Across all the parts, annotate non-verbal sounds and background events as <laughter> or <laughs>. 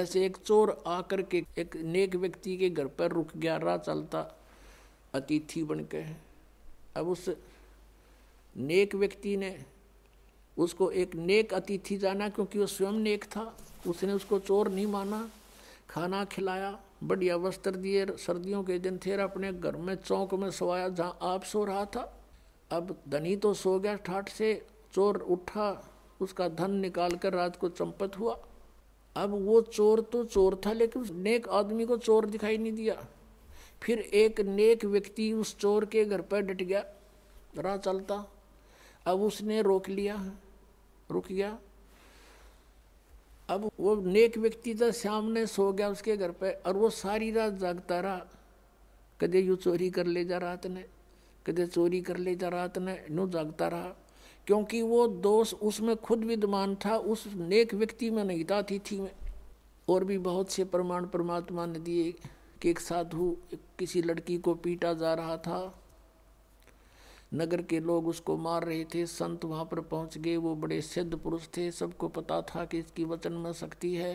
जैसे एक चोर आकर के एक नेक व्यक्ति के घर पर रुक गया राह चलता अतिथि बन के अब उस नेक व्यक्ति ने उसको एक नेक अतिथि जाना क्योंकि वो स्वयं नेक था उसने उसको चोर नहीं माना खाना खिलाया बढ़िया वस्त्र दिए सर्दियों के दिन थे अपने घर में चौंक में सोया जहाँ आप सो रहा था अब धनी तो सो गया ठाठ से चोर उठा उसका धन निकाल कर रात को चंपत हुआ अब वो चोर तो चोर था लेकिन नेक आदमी को चोर दिखाई नहीं दिया फिर एक नेक व्यक्ति उस चोर के घर पर डट गया राह चलता अब उसने रोक लिया रुक गया अब वो नेक व्यक्ति था सामने सो गया उसके घर पर और वो सारी रात जागता रहा कदे यू चोरी कर ले जा रात ने कदे चोरी कर ले जा रात ने नू जागता रहा क्योंकि वो दोष उसमें खुद विद्यमान था उस नेक व्यक्ति में नहीं था अतिथि में और भी बहुत से प्रमाण परमात्मा ने दिए कि एक साधु किसी लड़की को पीटा जा रहा था नगर के लोग उसको मार रहे थे संत वहाँ पर पहुँच गए वो बड़े सिद्ध पुरुष थे सबको पता था कि इसकी वचन में शक्ति है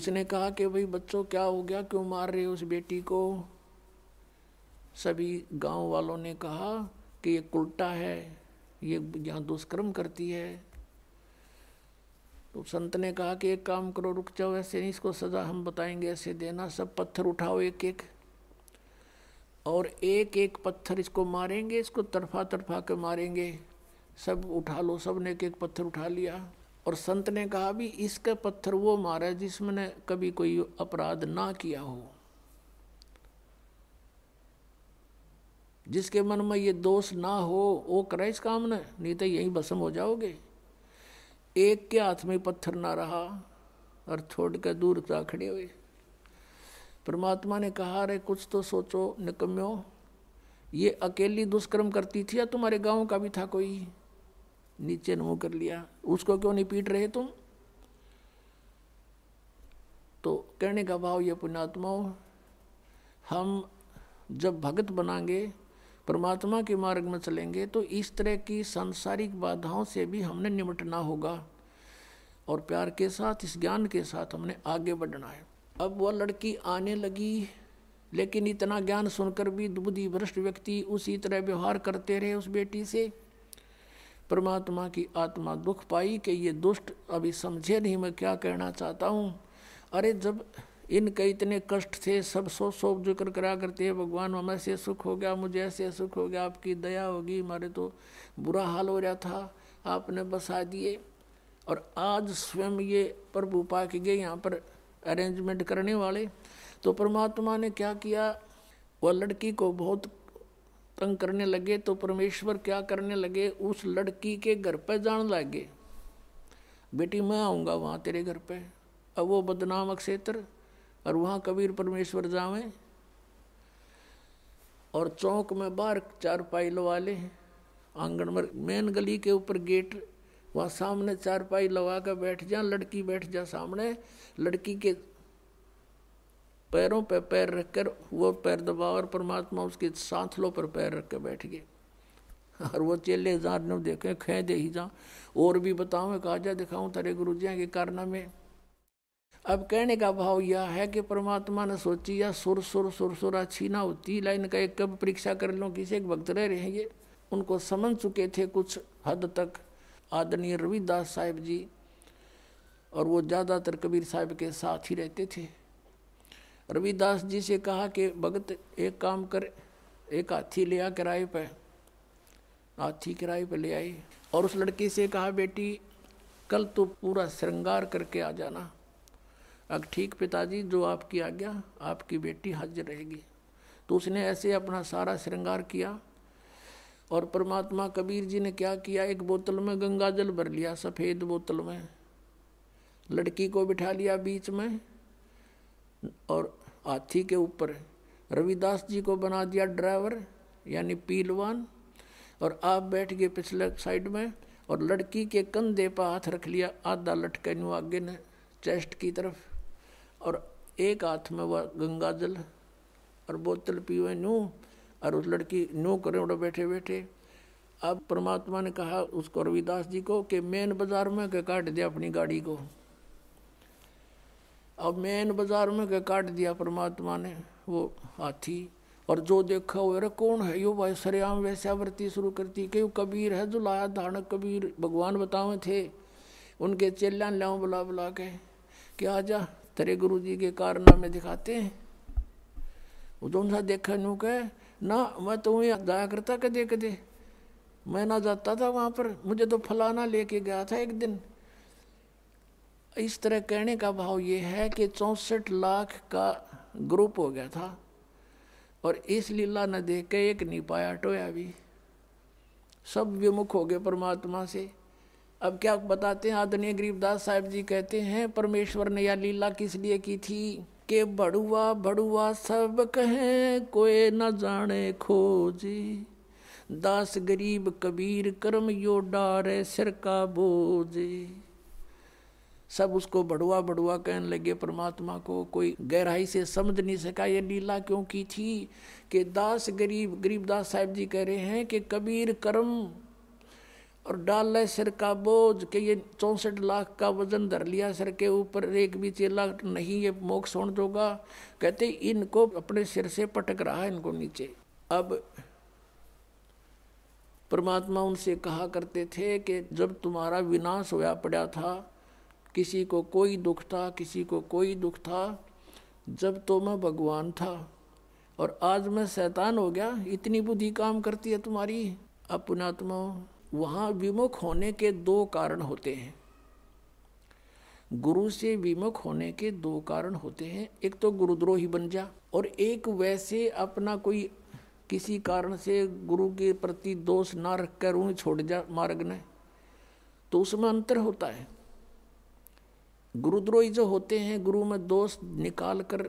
उसने कहा कि भाई बच्चों क्या हो गया क्यों मार रहे हो उस बेटी को सभी गांव वालों ने कहा कि ये उल्टा है ये यहाँ दुष्कर्म करती है तो संत ने कहा कि एक काम करो रुक जाओ ऐसे नहीं इसको सज़ा हम बताएंगे ऐसे देना सब पत्थर उठाओ एक एक और एक एक पत्थर इसको मारेंगे इसको तरफा तरफा के मारेंगे सब उठा लो सब ने एक एक पत्थर उठा लिया और संत ने कहा भी इसका पत्थर वो मारा जिसमें कभी कोई अपराध ना किया हो जिसके मन में ये दोष ना हो वो करे इस काम ने नहीं तो यहीं भसम हो जाओगे एक के हाथ में पत्थर ना रहा और छोड़ कर दूर जा खड़े हुए परमात्मा ने कहा अरे कुछ तो सोचो निकम्यो ये अकेली दुष्कर्म करती थी या तुम्हारे गांव का भी था कोई नीचे नो कर लिया उसको क्यों नहीं पीट रहे तुम तो कहने का भाव ये पुण्यात्माओं हम जब भगत बनाएंगे परमात्मा के मार्ग में चलेंगे तो इस तरह की सांसारिक बाधाओं से भी हमने निमटना होगा और प्यार के साथ इस ज्ञान के साथ हमने आगे बढ़ना है अब वह लड़की आने लगी लेकिन इतना ज्ञान सुनकर भी दुबुदी भ्रष्ट व्यक्ति उसी तरह व्यवहार करते रहे उस बेटी से परमात्मा की आत्मा दुख पाई कि ये दुष्ट अभी समझे नहीं मैं क्या कहना चाहता हूँ अरे जब इनके इतने कष्ट थे सब सो सो जिक्र करा करते हैं भगवान हम ऐसे सुख हो गया मुझे ऐसे सुख हो गया आपकी दया होगी हमारे तो बुरा हाल हो रहा था आपने बसा दिए और आज स्वयं ये प्रभु पा के गए यहाँ पर अरेंजमेंट करने वाले तो परमात्मा ने क्या किया वह लड़की को बहुत तंग करने लगे तो परमेश्वर क्या करने लगे उस लड़की के घर पर जान लगे बेटी मैं आऊँगा वहाँ तेरे घर पर अब वो बदनाम अक्षेत्र और वहाँ कबीर परमेश्वर जावे और चौक में बाहर चार पाइल वाले हैं आंगन में मेन गली के ऊपर गेट वहाँ सामने चार पाई लगा कर बैठ जा लड़की बैठ जा सामने लड़की के पैरों पे पैर रखकर वो पैर दबाओ और परमात्मा उसके सांथलों पर पैर रख कर बैठ गए और वो चेले हजार ने देखे खे दे ही जा और भी बताऊं कहा जा दिखाऊँ तेरे गुरु जी के में अब कहने का भाव यह है कि परमात्मा ने सोची या सुर सुर सुर सुर अच्छी ना होती लाइन का एक कब परीक्षा कर लो किसी एक भक्त रह रहे ये उनको समझ चुके थे कुछ हद तक आदरणीय रविदास साहिब जी और वो ज़्यादातर कबीर साहब के साथ ही रहते थे रविदास जी से कहा कि भगत एक काम कर एक हाथी ले आ किराए पर हाथी किराए पर ले आई और उस लड़की से कहा बेटी कल तो पूरा श्रृंगार करके आ जाना अब ठीक पिताजी जो आपकी आज्ञा आपकी बेटी हाजिर रहेगी तो उसने ऐसे अपना सारा श्रृंगार किया और परमात्मा कबीर जी ने क्या किया एक बोतल में गंगा जल भर लिया सफ़ेद बोतल में लड़की को बिठा लिया बीच में और हाथी के ऊपर रविदास जी को बना दिया ड्राइवर यानी पीलवान और आप बैठ गए पिछले साइड में और लड़की के कंधे पर हाथ रख लिया आधा लटकन आगे ने चेस्ट की तरफ और एक हाथ में वह गंगा जल और बोतल पीवे नू और उस लड़की नू करे उड़े बैठे बैठे अब परमात्मा ने कहा उसको रविदास जी को कि मेन बाजार में के काट दिया अपनी गाड़ी को अब मेन बाजार में के काट दिया परमात्मा ने वो हाथी और जो देखा हुआ अरे कौन है यो भाई सरेआम वैश्यावृत्ति शुरू करती कि कबीर है जो लाया धारण कबीर भगवान बतावे थे उनके चेल्ला लाओ बुला बुला के आ जा तेरे गुरु जी के कारनामे दिखाते हैं वो तो सा देखा नू कह ना मैं तो वहीं जाया करता कदे कदे मैं ना जाता था वहां पर मुझे तो फलाना लेके गया था एक दिन इस तरह कहने का भाव ये है कि चौसठ लाख का ग्रुप हो गया था और इस लीला न देख के एक नहीं पाया टोया भी सब विमुख हो गए परमात्मा से अब क्या बताते हैं आदरणीय गरीबदास साहब जी कहते हैं परमेश्वर ने यह लीला किस लिए की थी के बड़ुआ बड़ुआ सब कहें कोई न जाने खोजी दास गरीब कबीर कर्म यो डारे सिर का बोझे सब उसको बड़ुआ बड़ुआ कहने लगे परमात्मा को कोई गहराई से समझ नहीं सका ये लीला क्यों की थी कि दास गरीब गरीबदास साहब जी कह रहे हैं कि कबीर कर्म और डाल है सिर का बोझ के ये चौंसठ लाख का वजन धर लिया सिर के ऊपर एक भी चेला नहीं ये मोक्ष होने दोगा कहते इनको अपने सिर से पटक रहा है इनको नीचे अब परमात्मा उनसे कहा करते थे कि जब तुम्हारा विनाश होया पड़ा था किसी को कोई दुख था किसी को कोई दुख था जब तो मैं भगवान था और आज मैं शैतान हो गया इतनी बुद्धि काम करती है तुम्हारी अपनात्मा वहाँ विमुख होने के दो कारण होते हैं गुरु से विमुख होने के दो कारण होते हैं एक तो गुरुद्रोही बन जा और एक वैसे अपना कोई किसी कारण से गुरु के प्रति दोष ना रख कर उन्हें छोड़ जा मार्ग ने तो उसमें अंतर होता है गुरुद्रोही जो होते हैं गुरु में दोष निकाल कर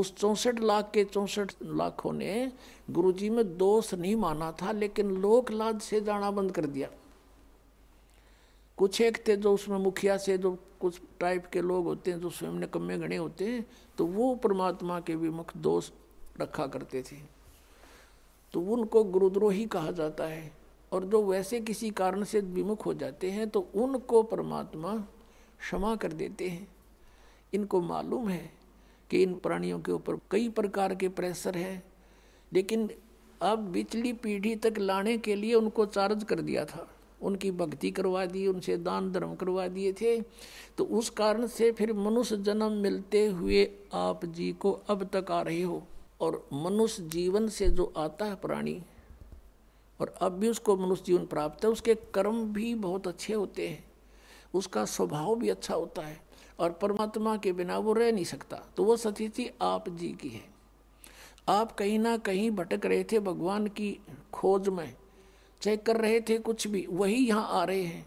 उस चौंसठ लाख के चौंसठ लाखों ने गुरुजी में दोष नहीं माना था लेकिन लोक लाज से जाना बंद कर दिया कुछ एक थे जो उसमें मुखिया से जो कुछ टाइप के लोग होते हैं जो स्वयं ने कमे गणे होते हैं तो वो परमात्मा के विमुख दोष रखा करते थे तो उनको गुरुद्रोही कहा जाता है और जो वैसे किसी कारण से विमुख हो जाते हैं तो उनको परमात्मा क्षमा कर देते हैं इनको मालूम है कि इन प्राणियों के ऊपर कई प्रकार के प्रेशर हैं लेकिन अब पिछली पीढ़ी तक लाने के लिए उनको चार्ज कर दिया था उनकी भक्ति करवा दी उनसे दान धर्म करवा दिए थे तो उस कारण से फिर मनुष्य जन्म मिलते हुए आप जी को अब तक आ रहे हो और मनुष्य जीवन से जो आता है प्राणी और अब भी उसको मनुष्य जीवन प्राप्त है उसके कर्म भी बहुत अच्छे होते हैं उसका स्वभाव भी अच्छा होता है और परमात्मा के बिना वो रह नहीं सकता तो वो स्थिति आप जी की है आप कहीं ना कहीं भटक रहे थे भगवान की खोज में चाहे कर रहे थे कुछ भी वही यहाँ आ रहे हैं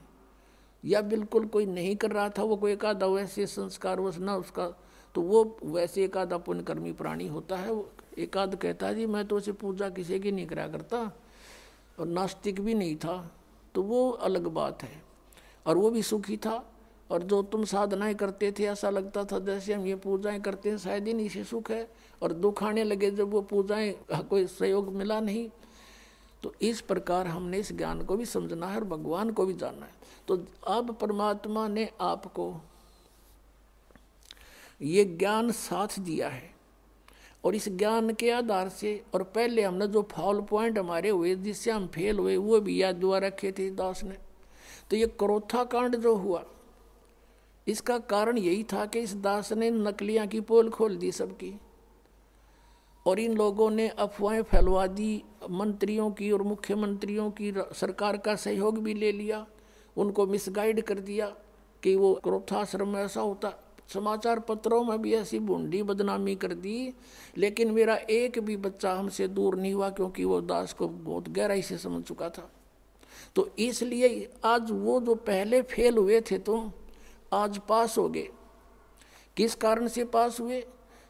या बिल्कुल कोई नहीं कर रहा था वो कोई एक आधा वैसे संस्कार वस ना उसका तो वो वैसे एक आधा पुण्यकर्मी प्राणी होता है वो एक आध कहता है जी मैं तो उसे पूजा किसी की नहीं करा करता और नास्तिक भी नहीं था तो वो अलग बात है और वो भी सुखी था और जो तुम साधनाएं करते थे ऐसा लगता था जैसे हम ये पूजाएं करते हैं शायद ही से सुख है और दुख आने लगे जब वो पूजाएं कोई सहयोग मिला नहीं तो इस प्रकार हमने इस ज्ञान को भी समझना है और भगवान को भी जानना है तो अब परमात्मा ने आपको ये ज्ञान साथ दिया है और इस ज्ञान के आधार से और पहले हमने जो फॉल पॉइंट हमारे हुए जिससे हम फेल हुए वो भी याद दुआ रखे थे दास ने तो ये क्रोथा कांड जो हुआ इसका कारण यही था कि इस दास ने नकलियाँ की पोल खोल दी सबकी और इन लोगों ने अफवाहें फैलवा दी मंत्रियों की और मुख्यमंत्रियों की सरकार का सहयोग भी ले लिया उनको मिसगाइड कर दिया कि वो क्रोथाश्रम में ऐसा होता समाचार पत्रों में भी ऐसी बूंदी बदनामी कर दी लेकिन मेरा एक भी बच्चा हमसे दूर नहीं हुआ क्योंकि वो दास को बहुत गहराई से समझ चुका था तो इसलिए आज वो जो पहले फेल हुए थे तुम तो, आज पास हो गए किस कारण से पास हुए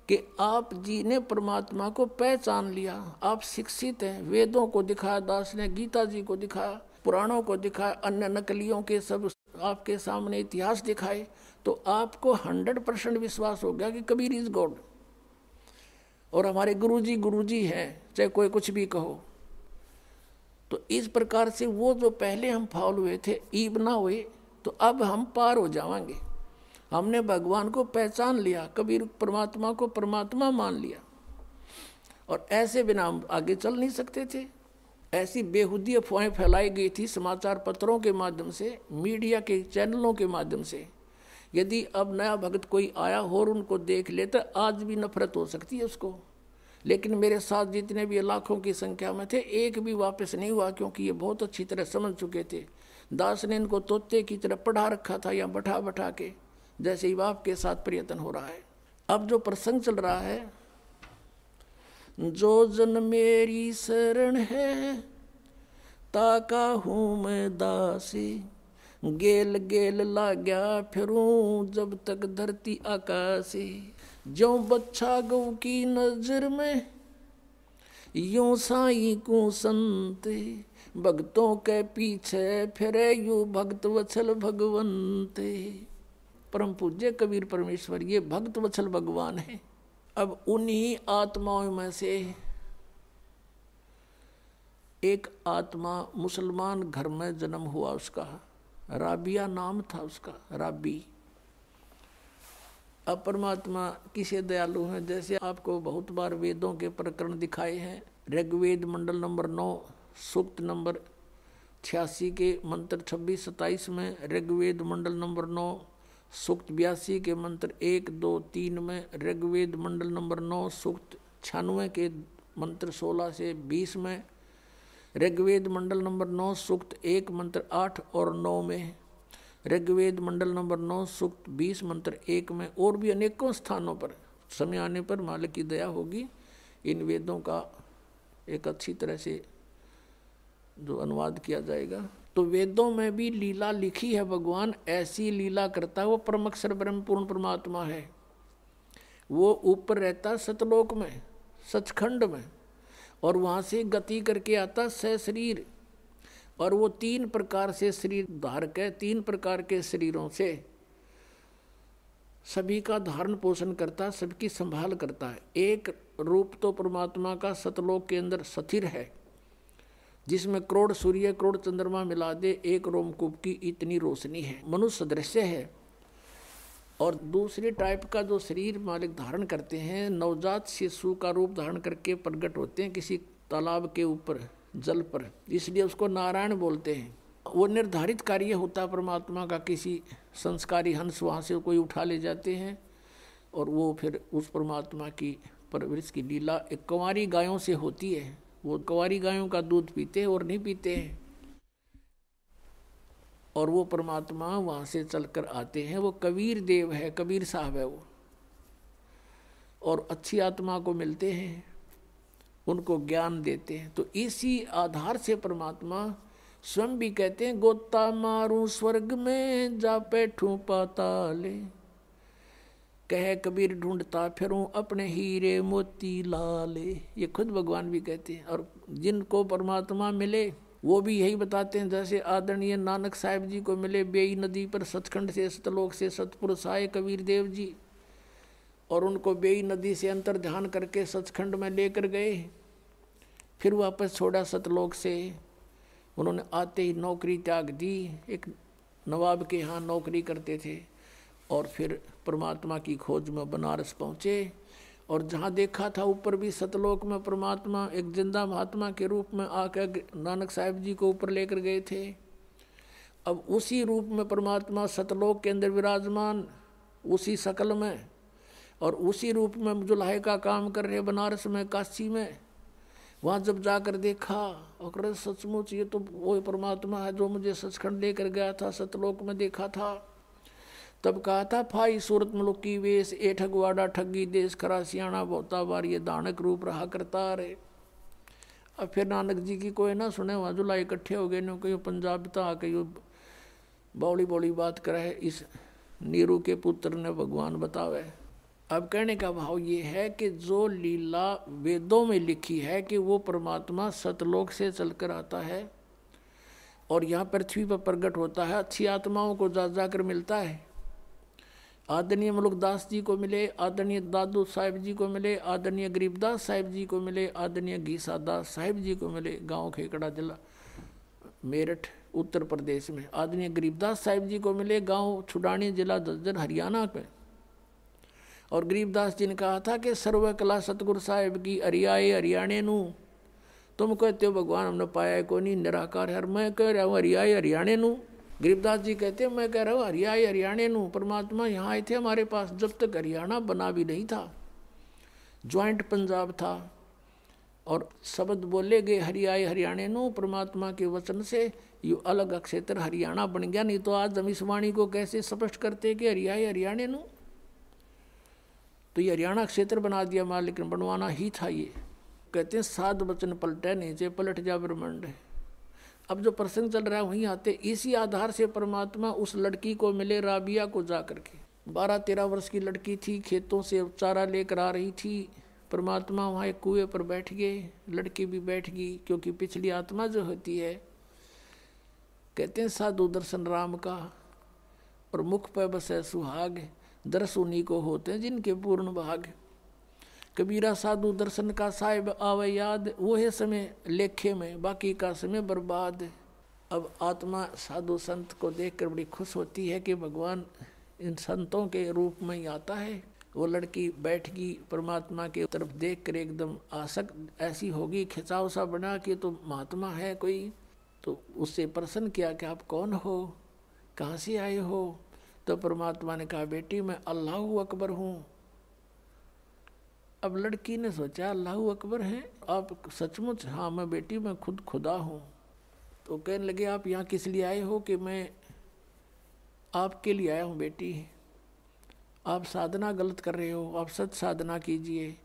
कि आप जी ने परमात्मा को पहचान लिया आप शिक्षित हैं वेदों को दिखाया दास ने गीता जी को दिखाया पुराणों को दिखाया अन्य नकलियों के सब आपके सामने इतिहास दिखाए तो आपको हंड्रेड परसेंट विश्वास हो गया कि कबीर इज गॉड और हमारे गुरु जी गुरु जी हैं चाहे कोई कुछ भी कहो तो इस प्रकार से वो जो पहले हम फाउल हुए थे ईब ना हुए तो अब हम पार हो जाएंगे हमने भगवान को पहचान लिया कबीर परमात्मा को परमात्मा मान लिया और ऐसे बिना हम आगे चल नहीं सकते थे ऐसी बेहूदी अफवाहें फैलाई गई थी समाचार पत्रों के माध्यम से मीडिया के चैनलों के माध्यम से यदि अब नया भगत कोई आया हो और उनको देख ले तो आज भी नफरत हो सकती है उसको लेकिन मेरे साथ जितने भी लाखों की संख्या में थे एक भी वापस नहीं हुआ क्योंकि ये बहुत अच्छी तरह समझ चुके थे दास ने इनको तोते की तरह पढ़ा रखा था या बैठा बैठा के जैसे ही बाप के साथ प्रयत्न हो रहा है अब जो प्रसंग चल रहा है जो जन मेरी शरण है ताका हूं मैं दासी गेल गेल ला गया फिर जब तक धरती आकाशी जो बच्चा गौ की नजर में यूं साई को संते भक्तों के पीछे फिरे यू भक्त वत्सल भगवंते परम पूज्य कबीर परमेश्वर ये भक्त वत्सल भगवान है अब उन्हीं आत्माओं में से एक आत्मा मुसलमान घर में जन्म हुआ उसका राबिया नाम था उसका राबी अब परमात्मा किसे दयालु हैं जैसे आपको बहुत बार वेदों के प्रकरण दिखाए हैं ऋग्वेद मंडल नंबर नौ सूक्त नंबर छियासी के मंत्र छब्बीस सत्ताईस में ऋग्वेद मंडल नंबर नौ सूक्त बयासी के मंत्र एक दो तीन में ऋग्वेद मंडल नंबर नौ सूक्त छियानवे के मंत्र सोलह से बीस में ऋग्वेद मंडल नंबर नौ सूक्त एक मंत्र आठ और नौ में ऋग्वेद मंडल नंबर नौ सूक्त बीस मंत्र एक में और भी अनेकों स्थानों पर समय आने पर मालिक की दया होगी इन वेदों का एक अच्छी तरह से जो अनुवाद किया जाएगा तो वेदों में भी लीला लिखी है भगवान ऐसी लीला करता है वो परमक ब्रह्म पूर्ण परमात्मा है वो ऊपर रहता सतलोक में सचखंड में और वहाँ से गति करके आता स शरीर और वो तीन प्रकार से शरीर धार के तीन प्रकार के शरीरों से सभी का धारण पोषण करता है सबकी संभाल करता है एक रूप तो परमात्मा का सतलोक के अंदर स्थिर है जिसमें करोड़ सूर्य करोड़ चंद्रमा मिला दे एक रोमकूप की इतनी रोशनी है मनुष्य दृश्य है और दूसरी टाइप का जो शरीर मालिक धारण करते हैं नवजात शिशु का रूप धारण करके प्रकट होते हैं किसी तालाब के ऊपर जल पर इसलिए उसको नारायण बोलते हैं वो निर्धारित कार्य होता परमात्मा का किसी संस्कारी हंस वहाँ से कोई उठा ले जाते हैं और वो फिर उस परमात्मा की परवरिश की लीला एक कुंवारी गायों से होती है वो कुंवारी गायों का दूध पीते हैं और नहीं पीते हैं और वो परमात्मा वहां से चलकर आते हैं वो कबीर देव है कबीर साहब है वो और अच्छी आत्मा को मिलते हैं उनको ज्ञान देते हैं तो इसी आधार से परमात्मा स्वयं भी कहते हैं गोता मारूं स्वर्ग में जा बैठू पाताले कह कबीर ढूंढता फिरूं अपने हीरे मोती लाले ये खुद भगवान भी कहते हैं और जिनको परमात्मा मिले वो भी यही बताते हैं जैसे आदरणीय नानक साहब जी को मिले बेई नदी पर सतखंड से सतलोक से सतपुरुष आए कबीर देव जी और उनको बेई नदी से अंतर ध्यान करके सचखंड में लेकर गए फिर वापस छोड़ा सतलोक से उन्होंने आते ही नौकरी त्याग दी एक नवाब के यहाँ नौकरी करते थे और फिर परमात्मा की खोज में बनारस पहुँचे और जहाँ देखा था ऊपर भी सतलोक में परमात्मा एक जिंदा महात्मा के रूप में आकर नानक साहेब जी को ऊपर लेकर गए थे अब उसी रूप में परमात्मा सतलोक के अंदर विराजमान उसी शकल में और उसी रूप में जुलाहे का काम कर रहे बनारस में काशी में वहाँ जब जाकर देखा और सचमुच ये तो वो परमात्मा है जो मुझे सचखंड लेकर गया था सतलोक में देखा था तब कहा था फाई सूरत मलुकी वेश ए ठगवाड़ा ठगी देश खरा सियाणा बहुता बार ये दानक रूप रहा करता रे अब फिर नानक जी की कोई ना सुने वहाँ जुलाई इकट्ठे हो गए न कहीं पंजाब था कहीं बौली बौली बात करे इस नीरू के पुत्र ने भगवान बतावे अब कहने का भाव ये है कि जो लीला वेदों में लिखी है कि वो परमात्मा सतलोक से चलकर आता है और यहाँ पृथ्वी पर प्रकट होता है अच्छी आत्माओं को जा जाकर मिलता है आदरणीय मुलुकदास जी को मिले आदरणीय दादू साहिब जी को मिले आदरणीय गरीबदास साहिब जी को मिले आदरणीय घीसा दास साहिब जी को मिले गांव खेकड़ा जिला मेरठ उत्तर प्रदेश में आदरणीय गरीबदास साहिब जी को मिले गांव छुडानी जिला दज्जर हरियाणा में और गरीबदास जी ने कहा था कि सर्व कला सतगुरु साहिब की हरियाए हरियाणे नू तुम कहते हो भगवान हमने पाया को नहीं निराकार है मैं कह रहा हूँ हरियाए हरियाणे नू गरीबदास जी कहते हैं मैं कह रहा हूँ हरिया हरियाणे नू परमात्मा यहाँ आए थे हमारे पास जब तक हरियाणा बना भी नहीं था ज्वाइंट पंजाब था और शब्द बोले गए हरियाए हरियाणे नू परमात्मा के वचन से यू अलग क्षेत्र हरियाणा बन गया नहीं तो आज हम इस वाणी को कैसे स्पष्ट करते कि हरियाए हरियाणे नू तो ये हरियाणा क्षेत्र बना दिया मालिक ने बनवाना ही था ये कहते हैं सात वचन पलटे नीचे पलट जा ब्रह्मंड है अब जो प्रसंग चल रहा है वहीं आते इसी आधार से परमात्मा उस लड़की को मिले राबिया को जा करके बारह तेरह वर्ष की लड़की थी खेतों से चारा लेकर आ रही थी परमात्मा वहाँ एक कुएं पर बैठ गए लड़की भी बैठ गई क्योंकि पिछली आत्मा जो होती है कहते हैं साधु दर्शन राम का और मुख पर बस है सुहाग दर्श उन्हीं को होते हैं जिनके पूर्ण भाग कबीरा साधु दर्शन का साहिब आवे याद वो है समय लेखे में बाकी का समय बर्बाद अब आत्मा साधु संत को देखकर बड़ी खुश होती है कि भगवान इन संतों के रूप में ही आता है वो लड़की बैठ गई परमात्मा के तरफ देख कर एकदम आसक्त ऐसी होगी खिंचाव सा बना कि तो महात्मा है कोई तो उससे प्रश्न किया कि आप कौन हो कहाँ से आए हो तो परमात्मा ने कहा बेटी मैं अल्लाह अकबर हूँ अब लड़की ने सोचा अल्लाह अकबर है आप सचमुच हाँ मैं बेटी मैं खुद खुदा हूँ तो कहने लगे आप यहाँ किस लिए आए हो कि मैं आपके लिए आया हूँ बेटी आप साधना गलत कर रहे हो आप सच साधना कीजिए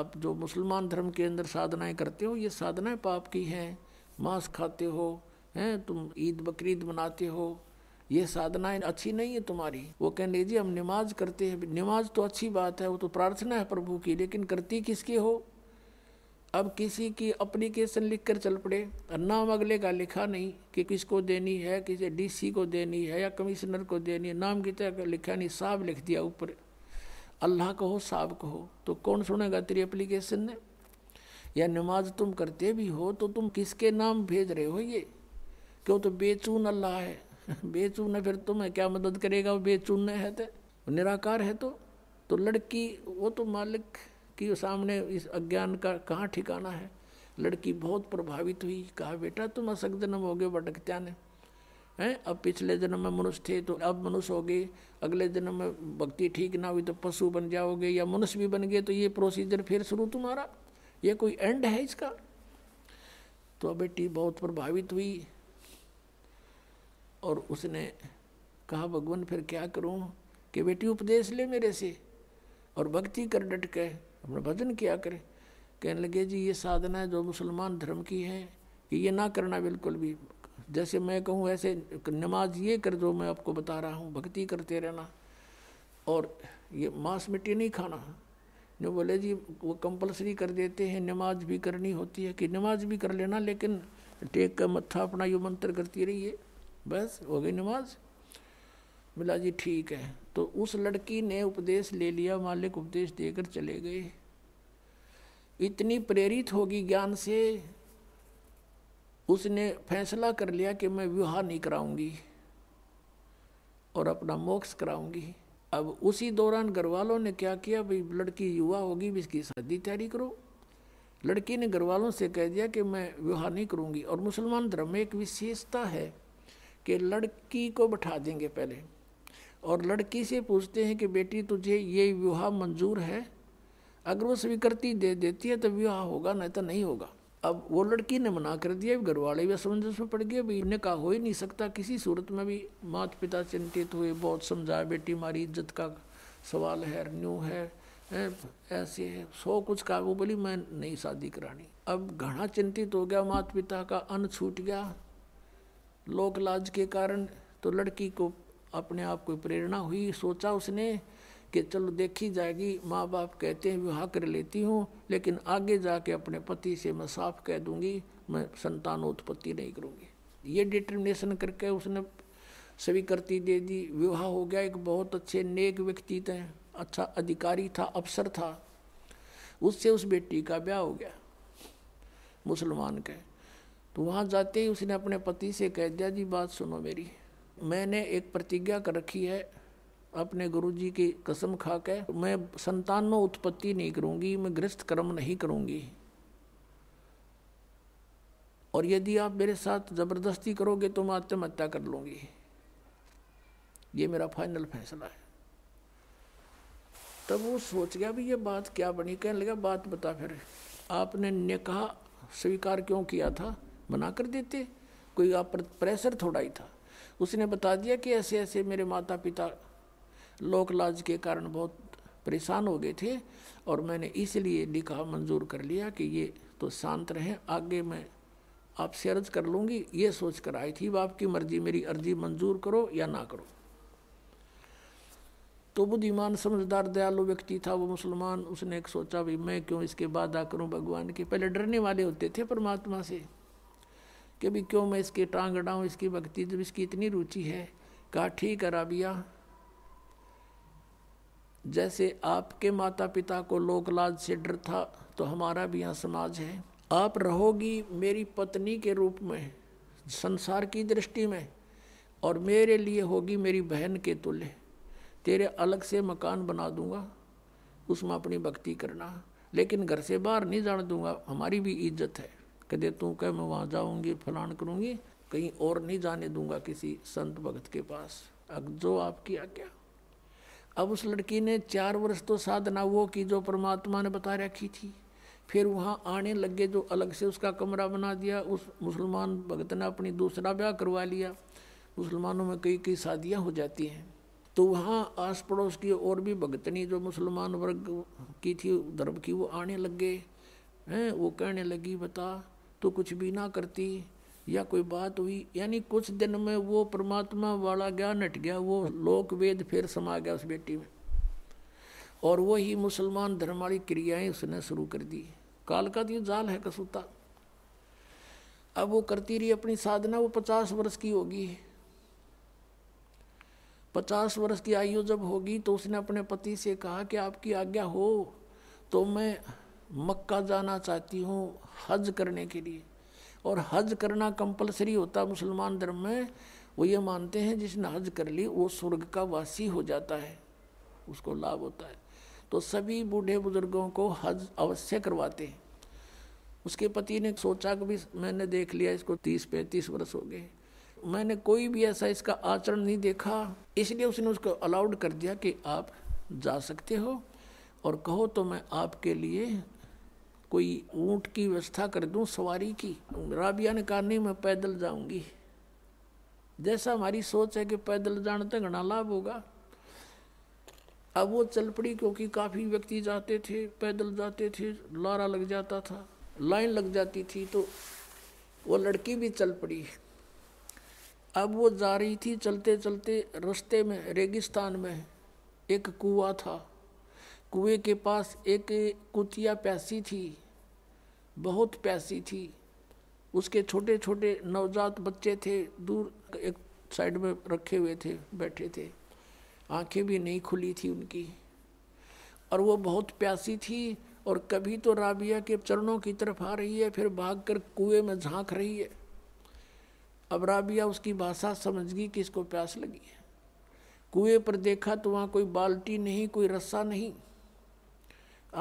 आप जो मुसलमान धर्म के अंदर साधनाएं करते हो ये साधनाएं पाप की हैं मांस खाते हो हैं तुम ईद बकरीद मनाते हो ये साधनाएं अच्छी नहीं है तुम्हारी वो कहने जी हम नमाज करते हैं नमाज तो अच्छी बात है वो तो प्रार्थना है प्रभु की लेकिन करती किसकी हो अब किसी की अप्लीकेशन लिख कर चल पड़े और नाम अगले का लिखा नहीं कि किसको देनी है किसी डीसी को देनी है या कमिश्नर को देनी है नाम की तरह लिखा नहीं साहब लिख दिया ऊपर अल्लाह कहो साहब कहो तो कौन सुनेगा तेरी अप्लीकेशन ने या नमाज तुम करते भी हो तो तुम किसके नाम भेज रहे हो ये क्यों तो बेचून अल्लाह है <laughs> बेचून फिर तुम्हें क्या मदद करेगा वो बेचून है तो निराकार है तो तो लड़की वो तो मालिक की सामने इस अज्ञान का कहाँ ठिकाना है लड़की बहुत प्रभावित हुई कहा बेटा तुम असक जन्म हो गए भटकत्या ने हैं अब पिछले जन्म में मनुष्य थे तो अब मनुष्य हो गए अगले जन्म में भक्ति ठीक ना हुई तो पशु बन जाओगे या मनुष्य भी बन गए तो ये प्रोसीजर फिर शुरू तुम्हारा ये कोई एंड है इसका तो बेटी बहुत प्रभावित हुई और उसने कहा भगवान फिर क्या करूं कि बेटी उपदेश ले मेरे से और भक्ति कर डट के अपना भजन किया करे कहने लगे जी ये साधना है जो मुसलमान धर्म की है कि ये ना करना बिल्कुल भी जैसे मैं कहूँ ऐसे नमाज ये कर जो मैं आपको बता रहा हूँ भक्ति करते रहना और ये मांस मिट्टी नहीं खाना जो बोले जी वो कंपलसरी कर देते हैं नमाज भी करनी होती है कि नमाज भी कर लेना लेकिन टेक का मत्था अपना यो मंत्र करती रहिए बस हो गई नमाज बोला जी ठीक है तो उस लड़की ने उपदेश ले लिया मालिक उपदेश देकर चले गए इतनी प्रेरित होगी ज्ञान से उसने फैसला कर लिया कि मैं विवाह नहीं कराऊंगी और अपना मोक्ष कराऊंगी अब उसी दौरान घरवालों ने क्या किया भाई लड़की युवा होगी भी इसकी शादी तैयारी करो लड़की ने घरवालों से कह दिया कि मैं विवाह नहीं करूंगी और मुसलमान धर्म में एक विशेषता है कि लड़की को बैठा देंगे पहले और लड़की से पूछते हैं कि बेटी तुझे ये विवाह मंजूर है अगर वो स्वीकृति दे देती है तो विवाह होगा नहीं तो नहीं होगा अब वो लड़की ने मना कर दिया घर वाले भी असमंजस में पड़ गए अभी इन्हें कहा हो ही नहीं सकता किसी सूरत में भी माता पिता चिंतित हुए बहुत समझाया बेटी हमारी इज्जत का सवाल है न्यू है ऐसे है सौ कुछ कहा वो बोली मैं नहीं शादी करानी अब घना चिंतित हो गया माता पिता का अन्न छूट गया लोक लाज के कारण तो लड़की को अपने आप को प्रेरणा हुई सोचा उसने कि चलो देखी जाएगी माँ बाप कहते हैं विवाह कर लेती हूँ लेकिन आगे जाके अपने पति से मैं साफ कह दूंगी मैं संतानोत्पत्ति नहीं करूँगी ये डिटर्मिनेशन करके उसने स्वीकृति दे दी विवाह हो गया एक बहुत अच्छे नेक व्यक्ति थे अच्छा अधिकारी था अफसर था उससे उस बेटी का ब्याह हो गया मुसलमान के तो वहाँ जाते ही उसने अपने पति से कह दिया जी बात सुनो मेरी मैंने एक प्रतिज्ञा कर रखी है अपने गुरु जी की कसम खा के मैं संतानों उत्पत्ति नहीं करूँगी मैं गृहस्थ कर्म नहीं करूँगी और यदि आप मेरे साथ ज़बरदस्ती करोगे तो मैं आत्महत्या कर लूँगी ये मेरा फाइनल फैसला है तब वो सोच गया भी ये बात क्या बनी कहने लगा बात बता फिर आपने निकाह स्वीकार क्यों किया था बना कर देते कोई आप प्रेशर थोड़ा ही था उसने बता दिया कि ऐसे ऐसे मेरे माता पिता लोक लाज के कारण बहुत परेशान हो गए थे और मैंने इसलिए लिखा मंजूर कर लिया कि ये तो शांत रहें आगे मैं आपसे अर्ज कर लूँगी ये सोच कर आई थी आपकी मर्जी मेरी अर्जी मंजूर करो या ना करो तो बुद्धिमान समझदार दयालु व्यक्ति था वो मुसलमान उसने एक सोचा भी मैं क्यों इसके बाद आ करूँ भगवान के पहले डरने वाले होते थे परमात्मा से कि भी क्यों मैं इसकी टांग अड़ाऊँ इसकी भक्ति जब इसकी इतनी रुचि है कहा ठीक है राबिया जैसे आपके माता पिता को लोकलाज से डर था तो हमारा भी यहाँ समाज है आप रहोगी मेरी पत्नी के रूप में संसार की दृष्टि में और मेरे लिए होगी मेरी बहन के तुल्य तेरे अलग से मकान बना दूंगा उसमें अपनी भक्ति करना लेकिन घर से बाहर नहीं जान दूंगा हमारी भी इज्जत है कदे तू कह मैं वहाँ जाऊँगी फलान करूँगी कहीं और नहीं जाने दूंगा किसी संत भगत के पास अब जो आपकी आज्ञा अब उस लड़की ने चार वर्ष तो साधना वो की जो परमात्मा ने बता रखी थी फिर वहाँ आने लगे जो अलग से उसका कमरा बना दिया उस मुसलमान भगत ने अपनी दूसरा ब्याह करवा लिया मुसलमानों में कई कई शादियाँ हो जाती हैं तो वहाँ आस पड़ोस की और भी भगतनी जो मुसलमान वर्ग की थी धर्म की वो आने लग गए हैं वो कहने लगी बता तो कुछ भी ना करती या कोई बात हुई यानी कुछ दिन में वो परमात्मा वाला ज्ञान हट गया वो लोक वेद फिर समा गया उस बेटी में और वही मुसलमान धर्म वाली क्रियाएं उसने शुरू कर दी काल का तो जाल है कसूता अब वो करती रही अपनी साधना वो पचास वर्ष की होगी पचास वर्ष की आयु जब होगी तो उसने अपने पति से कहा कि आपकी आज्ञा हो तो मैं मक्का जाना चाहती हूँ हज करने के लिए और हज करना कंपलसरी होता मुसलमान धर्म में वो ये मानते हैं जिसने हज कर ली वो स्वर्ग का वासी हो जाता है उसको लाभ होता है तो सभी बूढ़े बुजुर्गों को हज अवश्य करवाते हैं उसके पति ने सोचा कि भी मैंने देख लिया इसको तीस पैंतीस वर्ष हो गए मैंने कोई भी ऐसा इसका आचरण नहीं देखा इसलिए उसने उसको अलाउड कर दिया कि आप जा सकते हो और कहो तो मैं आपके लिए कोई ऊँट की व्यवस्था कर दूँ सवारी की राबिया ने कहा नहीं मैं पैदल जाऊँगी जैसा हमारी सोच है कि पैदल जाने तक घना लाभ होगा अब वो चल पड़ी क्योंकि काफ़ी व्यक्ति जाते थे पैदल जाते थे लारा लग जाता था लाइन लग जाती थी तो वो लड़की भी चल पड़ी अब वो जा रही थी चलते चलते रास्ते में रेगिस्तान में एक कुआ था कुएं के पास एक कुतिया प्यासी थी बहुत प्यासी थी उसके छोटे छोटे नवजात बच्चे थे दूर एक साइड में रखे हुए थे बैठे थे आंखें भी नहीं खुली थी उनकी और वो बहुत प्यासी थी और कभी तो राबिया के चरणों की तरफ आ रही है फिर भाग कर कुएँ में झांक रही है अब राबिया उसकी भाषा समझ गई कि इसको प्यास लगी है कुएं पर देखा तो वहाँ कोई बाल्टी नहीं कोई रस्सा नहीं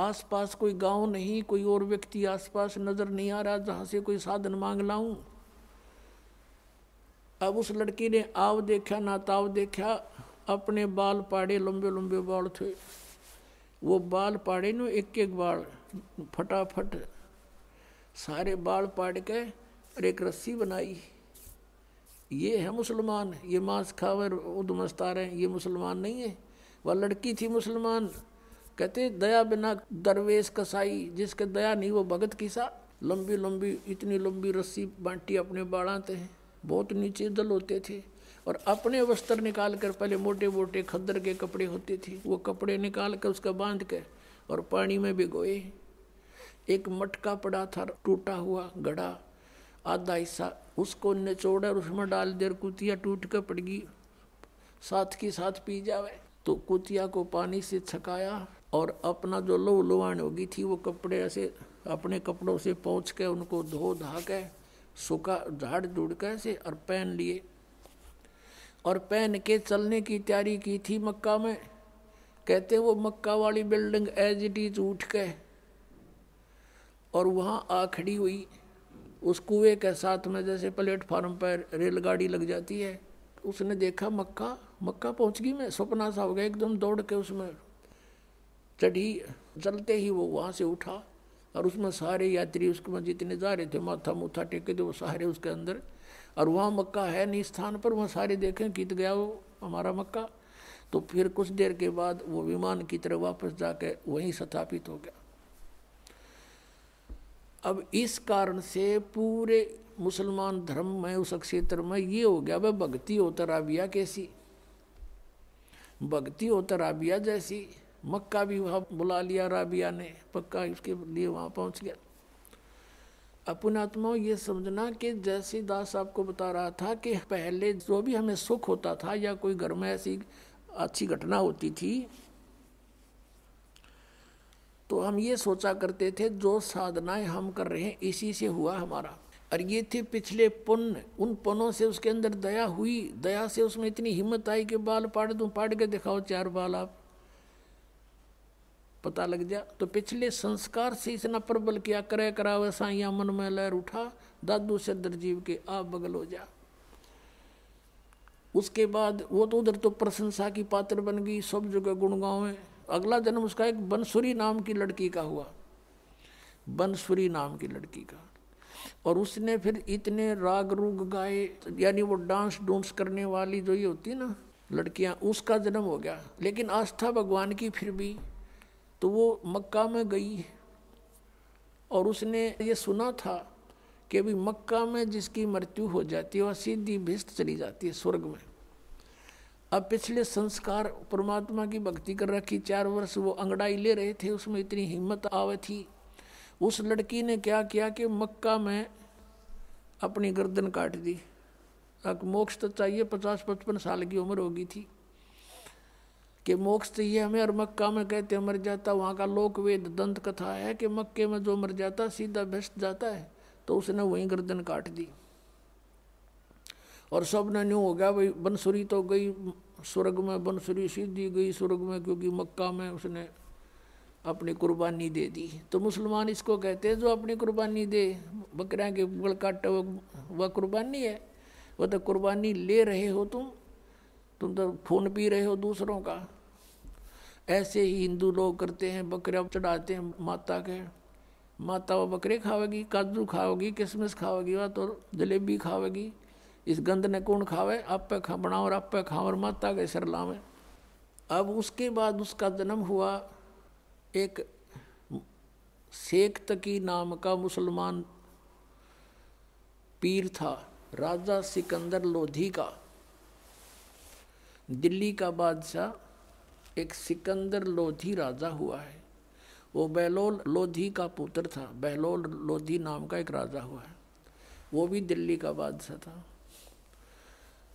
आसपास कोई गांव नहीं कोई और व्यक्ति आसपास नज़र नहीं आ रहा जहाँ से कोई साधन मांग लाऊं अब उस लड़की ने आव देखा ना ताव देखा अपने बाल पाड़े लंबे लंबे बाल थे वो बाल पाड़े न एक एक बाल फटाफट सारे बाल पाड़ के और एक रस्सी बनाई ये है मुसलमान ये मांस खावर उदमस्तार हैं ये मुसलमान नहीं है वह लड़की थी मुसलमान कहते दया बिना दरवेश कसाई जिसके दया नहीं वो भगत किसा लंबी लंबी इतनी लंबी रस्सी बांटी अपने बाड़ाते हैं बहुत नीचे दल होते थे और अपने वस्त्र निकाल कर पहले मोटे मोटे खद्दर के कपड़े होते थे वो कपड़े निकाल कर उसका बांध कर और पानी में भिगोए एक मटका पड़ा था टूटा हुआ गड़ा आधा हिस्सा उसको निचोड़ और उसमें डाल देर कुतिया टूट कर पड़ गई साथ की साथ पी जावे तो कुतिया को पानी से छकाया और अपना जो लोह लुहान होगी थी वो कपड़े ऐसे अपने कपड़ों से पहुँच के उनको धो धा के सूखा झाड़ जुड़ के ऐसे और पहन लिए और पहन के चलने की तैयारी की थी मक्का में कहते वो मक्का वाली बिल्डिंग एज इट इज उठ के और वहाँ आ खड़ी हुई उस कुएँ के साथ में जैसे प्लेटफार्म पर रेलगाड़ी लग जाती है उसने देखा मक्का मक्का पहुँच गई मैं सपना सा हो गया एकदम दौड़ के उसमें चढ़ी चलते ही वो वहाँ से उठा और उसमें सारे यात्री उसमें जितने जा रहे थे माथा मुथा टेके थे वो सारे उसके अंदर और वहाँ मक्का है नहीं स्थान पर वहाँ सारे देखें कित गया वो हमारा मक्का तो फिर कुछ देर के बाद वो विमान की तरह वापस जाके वहीं स्थापित हो गया अब इस कारण से पूरे मुसलमान धर्म में उस क्षेत्र में ये हो गया भाई भक्ति होता तराबिया कैसी भक्ति होता तराबिया जैसी मक्का भी वहाँ बुला लिया राबिया ने पक्का इसके लिए वहाँ पहुँच गया आत्माओं ये समझना कि जैसे दास आपको बता रहा था कि पहले जो भी हमें सुख होता था या कोई घर में ऐसी अच्छी घटना होती थी तो हम ये सोचा करते थे जो साधनाएं हम कर रहे हैं इसी से हुआ हमारा और ये थे पिछले पुण्य उन पुनों से उसके अंदर दया हुई दया से उसमें इतनी हिम्मत आई कि बाल पाड़ दूँ पाड़ के दिखाओ चार बाल आप पता लग जा तो पिछले संस्कार से इतना प्रबल किया करे करावे साइया मन में लहर उठा दादू से दरजीव के आप बगल हो जा उसके बाद वो तो उधर तो प्रशंसा की पात्र बन गई सब जगह गुणगांव में अगला जन्म उसका एक बंसुरी नाम की लड़की का हुआ बंसुरी नाम की लड़की का और उसने फिर इतने राग रूग गाए यानी वो डांस डूंस करने वाली जो ये होती ना लड़कियां उसका जन्म हो गया लेकिन आस्था भगवान की फिर भी तो वो मक्का में गई और उसने ये सुना था कि अभी मक्का में जिसकी मृत्यु हो जाती है वह सीधी भिस्त चली जाती है स्वर्ग में अब पिछले संस्कार परमात्मा की भक्ति कर रखी चार वर्ष वो अंगड़ाई ले रहे थे उसमें इतनी हिम्मत आवे थी उस लड़की ने क्या किया कि मक्का में अपनी गर्दन काट दी अब मोक्ष तो चाहिए पचास पचपन साल की उम्र होगी थी कि मोक्ष चाहिए हमें और मक्का में कहते मर जाता वहाँ का लोक वेद दंत कथा है कि मक्के में जो मर जाता सीधा भ्रष्ट जाता है तो उसने वहीं गर्दन काट दी और सब ने न्यू हो गया भाई बंसुरी तो गई स्वर्ग में बंसुरी सीधी गई स्वर्ग में क्योंकि मक्का में उसने अपनी कुर्बानी दे दी तो मुसलमान इसको कहते हैं जो अपनी कुर्बानी दे बकरा के गल काटे वह कुर्बानी है वह तो कुर्बानी ले रहे हो तुम तुम तो खून पी रहे हो दूसरों का ऐसे ही हिंदू लोग करते हैं बकरा चढ़ाते हैं माता के माता वो बकरे खावेगी काजू खाओगी किसमिस खाओगी वह तो जलेबी खावेगी इस गंद ने कौन खावे आप पे खा बनाओ और आप पे खाओ और माता के सर लावे अब उसके बाद उसका जन्म हुआ एक शेख तकी नाम का मुसलमान पीर था राजा सिकंदर लोधी का दिल्ली का बादशाह एक सिकंदर लोधी राजा हुआ है वो बहलोल लोधी का पुत्र था बहलोल लोधी नाम का एक राजा हुआ है वो भी दिल्ली का बादशाह था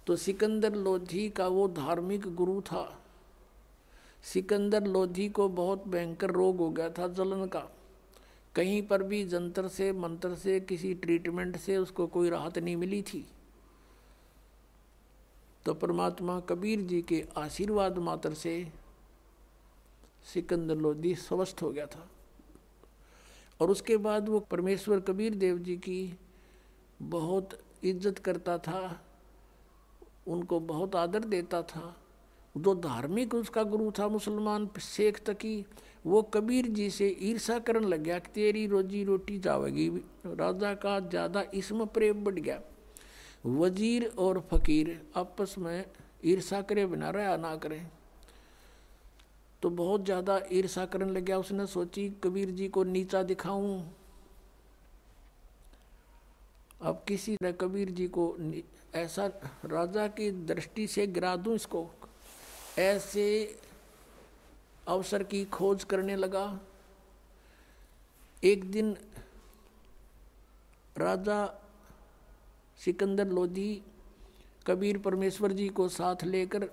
तो सिकंदर लोधी का वो धार्मिक गुरु था सिकंदर लोधी को बहुत भयंकर रोग हो गया था जलन का कहीं पर भी जंतर से मंत्र से किसी ट्रीटमेंट से उसको कोई राहत नहीं मिली थी तो परमात्मा कबीर जी के आशीर्वाद मात्र से सिकंदर लोधी स्वस्थ हो गया था और उसके बाद वो परमेश्वर कबीर देव जी की बहुत इज्जत करता था उनको बहुत आदर देता था जो धार्मिक उसका गुरु था मुसलमान शेख तकी वो कबीर जी से ईर्षा करन लग गया कि तेरी रोजी रोटी जावेगी राजा का ज़्यादा इसम प्रेम बढ़ गया वजीर और फकीर आपस में ईर्षा करे बिना रहा ना करें तो बहुत ज़्यादा ईर्षा करने लग गया उसने सोची कबीर जी को नीचा दिखाऊं अब किसी ने कबीर जी को ऐसा राजा की दृष्टि से गिरा दूं इसको ऐसे अवसर की खोज करने लगा एक दिन राजा सिकंदर लोधी कबीर परमेश्वर जी को साथ लेकर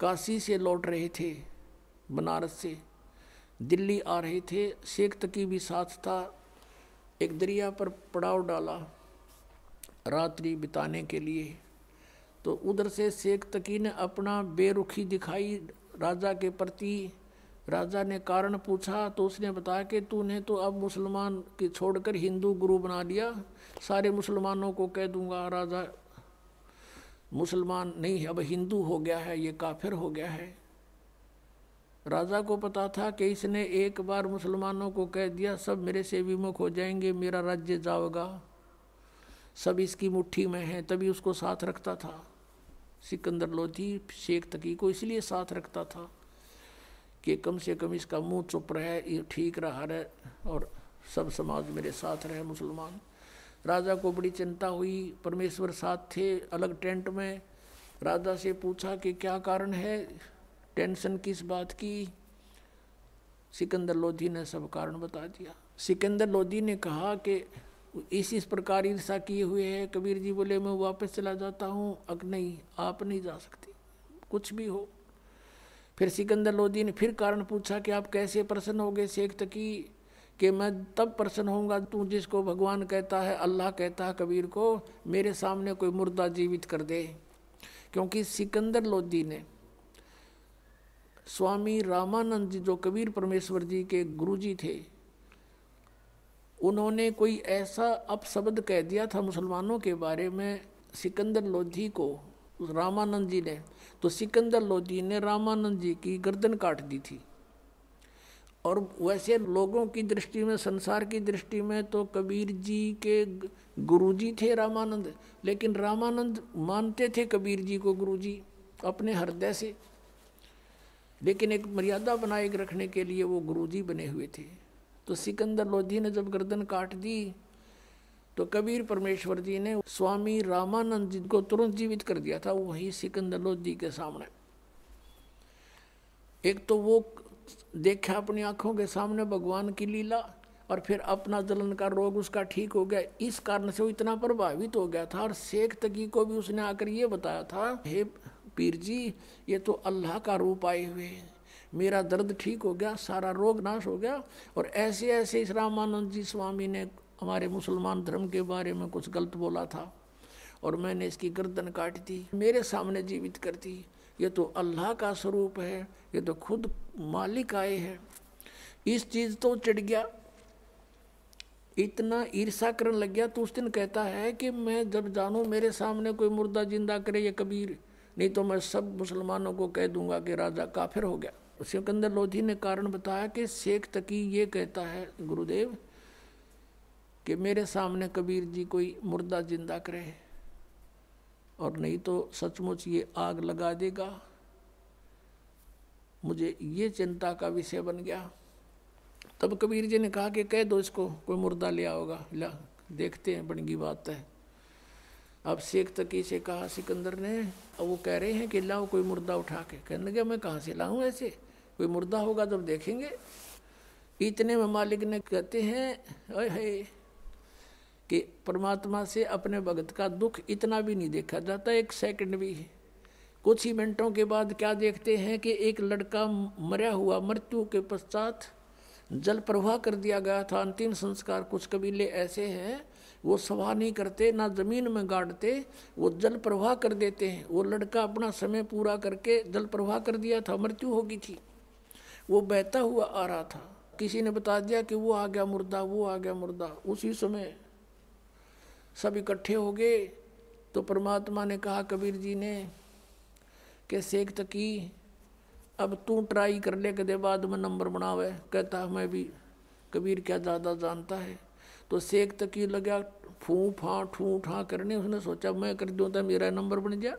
काशी से लौट रहे थे बनारस से दिल्ली आ रहे थे शेख तकी भी साथ था एक दरिया पर पड़ाव डाला रात्रि बिताने के लिए तो उधर से शेख तकी ने अपना बेरुखी दिखाई राजा के प्रति राजा ने कारण पूछा तो उसने बताया कि तूने तो अब मुसलमान की छोड़कर हिंदू गुरु बना लिया सारे मुसलमानों को कह दूंगा राजा मुसलमान नहीं अब हिंदू हो गया है ये काफिर हो गया है राजा को पता था कि इसने एक बार मुसलमानों को कह दिया सब मेरे से विमुख हो जाएंगे मेरा राज्य जाओगा सब इसकी मुट्ठी में है तभी उसको साथ रखता था सिकंदर लोधी शेख तकी को इसलिए साथ रखता था कि कम से कम इसका मुंह चुप रहे ये ठीक रहा रहे और सब समाज मेरे साथ रहे मुसलमान राजा को बड़ी चिंता हुई परमेश्वर साथ थे अलग टेंट में राजा से पूछा कि क्या कारण है टेंशन किस बात की सिकंदर लोधी ने सब कारण बता दिया सिकंदर लोधी ने कहा कि इस इस प्रकार ईर्षा किए हुए है कबीर जी बोले मैं वापस चला जाता हूँ अग नहीं आप नहीं जा सकते कुछ भी हो फिर सिकंदर लोधी ने फिर कारण पूछा कि आप कैसे प्रसन्न हो गए शेख तकी कि मैं तब प्रसन्न होऊंगा तू जिसको भगवान कहता है अल्लाह कहता है कबीर को मेरे सामने कोई मुर्दा जीवित कर दे क्योंकि सिकंदर लोधी ने स्वामी रामानंद जी जो कबीर परमेश्वर जी के गुरु जी थे उन्होंने कोई ऐसा अपशब्द कह दिया था मुसलमानों के बारे में सिकंदर लोधी को रामानंद जी ने तो सिकंदर लोधी ने रामानंद जी की गर्दन काट दी थी और वैसे लोगों की दृष्टि में संसार की दृष्टि में तो कबीर जी के गुरु जी थे रामानंद लेकिन रामानंद मानते थे कबीर जी को गुरु जी अपने हृदय से लेकिन एक मर्यादा बनाए रखने के लिए वो गुरुजी बने हुए थे तो सिकंदर लोधी ने जब गर्दन काट दी तो कबीर परमेश्वर जी ने स्वामी रामानंद जी को तुरंत जीवित कर दिया था वही सिकंदर लोधी के सामने एक तो वो देखा अपनी आंखों के सामने भगवान की लीला और फिर अपना जलन का रोग उसका ठीक हो गया इस कारण से वो इतना प्रभावित हो गया था और शेख तकी को भी उसने आकर ये बताया था हे पीर जी ये तो अल्लाह का रूप आए हुए हैं मेरा दर्द ठीक हो गया सारा रोग नाश हो गया और ऐसे ऐसे इस रामानंद जी स्वामी ने हमारे मुसलमान धर्म के बारे में कुछ गलत बोला था और मैंने इसकी गर्दन काट दी मेरे सामने जीवित कर दी ये तो अल्लाह का स्वरूप है ये तो खुद मालिक आए हैं इस चीज़ तो चढ़ गया इतना ईर्षा करने लग गया तो उस दिन कहता है कि मैं जब जानूँ मेरे सामने कोई मुर्दा जिंदा करे ये कबीर नहीं तो मैं सब मुसलमानों को कह दूंगा कि राजा काफिर हो गया सिकंदर लोधी ने कारण बताया कि शेख तकी ये कहता है गुरुदेव कि मेरे सामने कबीर जी कोई मुर्दा जिंदा करे और नहीं तो सचमुच ये आग लगा देगा मुझे ये चिंता का विषय बन गया तब कबीर जी ने कहा कि कह दो इसको कोई मुर्दा लिया होगा ला देखते हैं बनगी बात है अब शेख तकी से कहा सिकंदर ने अब वो कह रहे हैं कि लाओ कोई मुर्दा उठा के कहने लगे मैं कहाँ से लाऊं ऐसे कोई मुर्दा होगा तब तो देखेंगे इतने में मालिक ने कहते हैं अरे है कि परमात्मा से अपने भगत का दुख इतना भी नहीं देखा जाता एक सेकंड भी कुछ ही मिनटों के बाद क्या देखते हैं कि एक लड़का मरा हुआ मृत्यु के पश्चात जल प्रवाह कर दिया गया था अंतिम संस्कार कुछ कबीले ऐसे हैं वो सभा नहीं करते ना ज़मीन में गाड़ते वो जल प्रवाह कर देते हैं वो लड़का अपना समय पूरा करके जल प्रवाह कर दिया था मृत्यु होगी थी वो बहता हुआ आ रहा था किसी ने बता दिया कि वो आ गया मुर्दा वो आ गया मुर्दा उसी समय सब इकट्ठे हो गए तो परमात्मा ने कहा कबीर जी ने कि शेख तकी अब तू ट्राई कर ले कदे दे बाद में नंबर बनावे कहता मैं भी कबीर क्या ज़्यादा जानता है तो सेक तकी लगा फू फा ठू ठा करने उसने सोचा मैं कर दूँ तो मेरा नंबर बन गया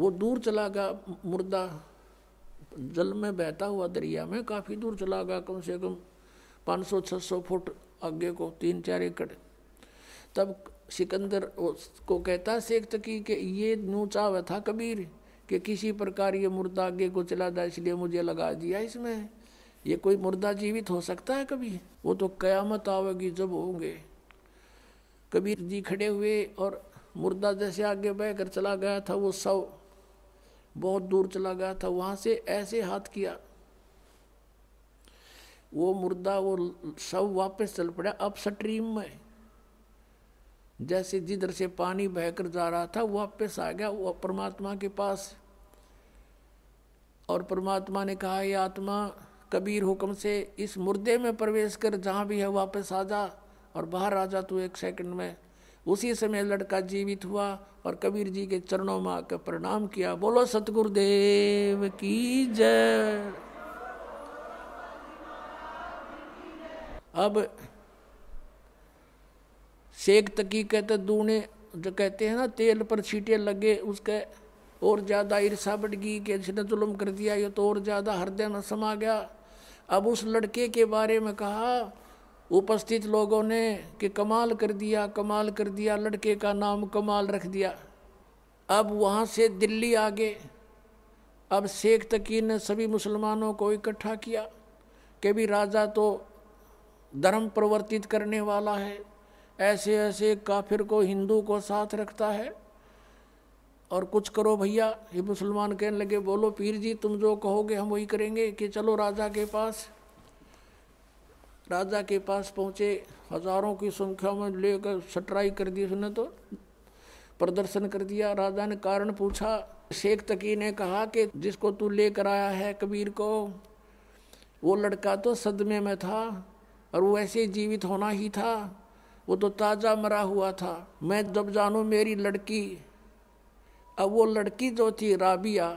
वो दूर चला गया मुर्दा जल में बहता हुआ दरिया में काफ़ी दूर चला गया कम से कम 500-600 फुट आगे को तीन चार एकड़ तब सिकंदर उसको कहता शेख तकी कि ये नूचा हुआ था कबीर कि किसी प्रकार ये मुर्दा आगे को चला जाए इसलिए मुझे लगा दिया इसमें ये कोई मुर्दा जीवित हो सकता है कभी वो तो कयामत आवेगी जब होंगे कबीर जी खड़े हुए और मुर्दा जैसे आगे बह कर चला गया था वो शव बहुत दूर चला गया था वहां से ऐसे हाथ किया वो मुर्दा वो सब वापस चल पड़ा अब स्ट्रीम में जैसे जिधर से पानी बहकर जा रहा था वापस आ गया वो परमात्मा के पास और परमात्मा ने कहा ये आत्मा कबीर हुक्म से इस मुर्दे में प्रवेश कर जहाँ भी है वापस आ जा और बाहर आ जा तू एक सेकंड में उसी समय लड़का जीवित हुआ और कबीर जी के चरणों में आकर प्रणाम किया बोलो सतगुरुदेव की जय अब शेख तकी कहते दूने जो कहते हैं ना तेल पर छीटे लगे उसके और ज़्यादा ईर्षा बढ़ गई कि जुलम कर दिया ये तो और ज़्यादा हृदय न समा गया अब उस लड़के के बारे में कहा उपस्थित लोगों ने कि कमाल कर दिया कमाल कर दिया लड़के का नाम कमाल रख दिया अब वहाँ से दिल्ली आ गए अब शेख तकी ने सभी मुसलमानों को इकट्ठा किया कि भी राजा तो धर्म प्रवर्तित करने वाला है ऐसे ऐसे काफिर को हिंदू को साथ रखता है और कुछ करो भैया ये मुसलमान कहने लगे बोलो पीर जी तुम जो कहोगे हम वही करेंगे कि चलो राजा के पास राजा के पास पहुँचे हजारों की संख्या में लेकर सटराई कर दी उसने तो प्रदर्शन कर दिया राजा ने कारण पूछा शेख तकी ने कहा कि जिसको तू लेकर आया है कबीर को वो लड़का तो सदमे में था और वो ऐसे ही जीवित होना ही था वो तो ताज़ा मरा हुआ था मैं जब जानूँ मेरी लड़की अब वो लड़की जो थी राबिया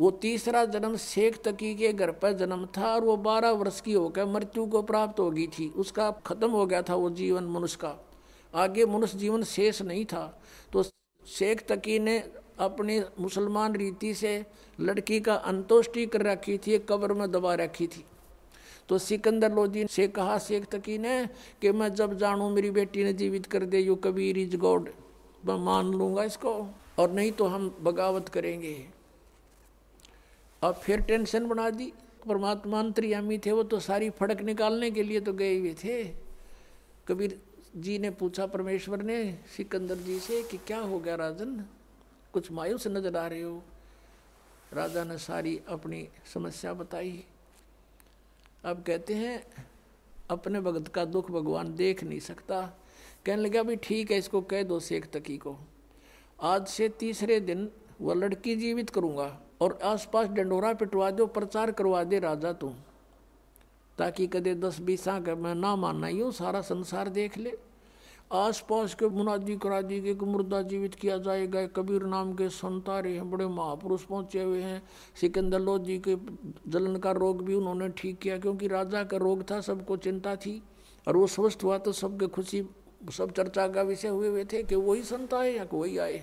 वो तीसरा जन्म शेख तकी के घर पर जन्म था और वो बारह वर्ष की होकर मृत्यु को प्राप्त हो गई थी उसका खत्म हो गया था वो जीवन मनुष्य का आगे मनुष्य जीवन शेष नहीं था तो शेख तकी ने अपनी मुसलमान रीति से लड़की का अंतोष्टि कर रखी थी कब्र में दबा रखी थी तो सिकंदर लोधी से कहा शेख तकी ने कि मैं जब जानूँ मेरी बेटी ने जीवित कर दे यू कबीर इज गॉड मैं मान लूँगा इसको और नहीं तो हम बगावत करेंगे अब फिर टेंशन बना दी परमात्मा अंतर्यामी थे वो तो सारी फड़क निकालने के लिए तो गए हुए थे कबीर जी ने पूछा परमेश्वर ने सिकंदर जी से कि क्या हो गया राजन कुछ मायूस नजर आ रहे हो राजा ने सारी अपनी समस्या बताई अब कहते हैं अपने भगत का दुख भगवान देख नहीं सकता कहने लगे अभी ठीक है इसको कह दो शेख तकी को आज से तीसरे दिन वह लड़की जीवित करूँगा और आसपास डंडोरा पिटवा दो प्रचार करवा दे राजा तू ताकि कदे दस बीस का मैं ना मानना यूँ सारा संसार देख ले आस पास के मुनादी करा दी गई कि मुर्दा जीवित किया जाएगा कबीर नाम के संतारे हैं बड़े महापुरुष पहुँचे हुए हैं सिकंदर जी के जलन का रोग भी उन्होंने ठीक किया क्योंकि राजा का रोग था सबको चिंता थी और वो स्वस्थ हुआ तो सबके खुशी सब चर्चा का विषय हुए हुए थे कि वही संत आए या वही आए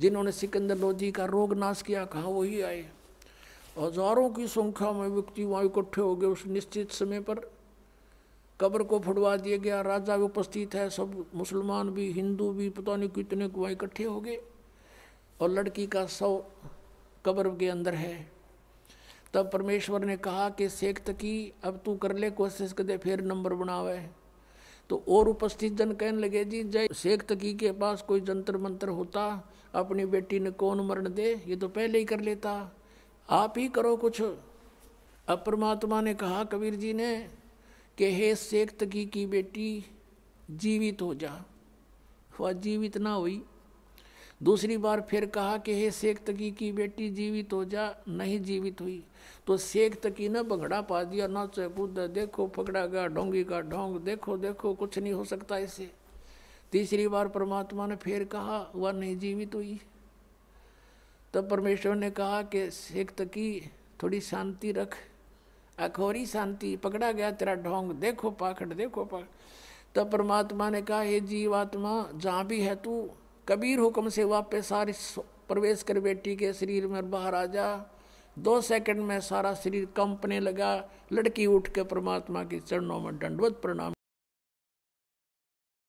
जिन्होंने सिकंदर लोधी का रोग नाश किया कहा वही आए हजारों की संख्या में व्यक्ति वहाँ इकट्ठे हो गए उस निश्चित समय पर कब्र को फुड़वा दिया गया राजा भी उपस्थित है सब मुसलमान भी हिंदू भी पता नहीं कितने वहाँ इकट्ठे हो गए और लड़की का शव कब्र के अंदर है तब परमेश्वर ने कहा कि सेख तकी अब तू कर ले कोशिश कर दे फिर नंबर बनावे तो और उपस्थित जन कहने लगे जी जय शेख तकी के पास कोई जंतर मंत्र होता अपनी बेटी ने कौन मरण दे ये तो पहले ही कर लेता आप ही करो कुछ अब परमात्मा ने कहा कबीर जी ने कि हे शेख तकी की बेटी जीवित हो जा वह जीवित ना हुई दूसरी बार फिर कहा कि हे शेख तकी की बेटी जीवित हो जा नहीं जीवित हुई तो शेख तकी ने बंगड़ा पा दिया नाचे कूद देखो पकड़ा गया ढोंगी का ढोंग देखो देखो कुछ नहीं हो सकता इसे तीसरी बार परमात्मा ने फिर कहा वह नहीं जीवित हुई तब परमेश्वर ने कहा कि शेख तकी थोड़ी शांति रख अखोरी शांति पकड़ा गया तेरा ढोंग देखो पाखड़ देखो पाखंड तब परमात्मा ने कहा हे जीवात्मा जहाँ भी है तू कबीर हुक्म से वापस सारे प्रवेश कर बेटी के शरीर में बाहर आ जा दो सेकंड में सारा शरीर कंपने लगा लड़की उठ के परमात्मा के चरणों में दंडवत प्रणाम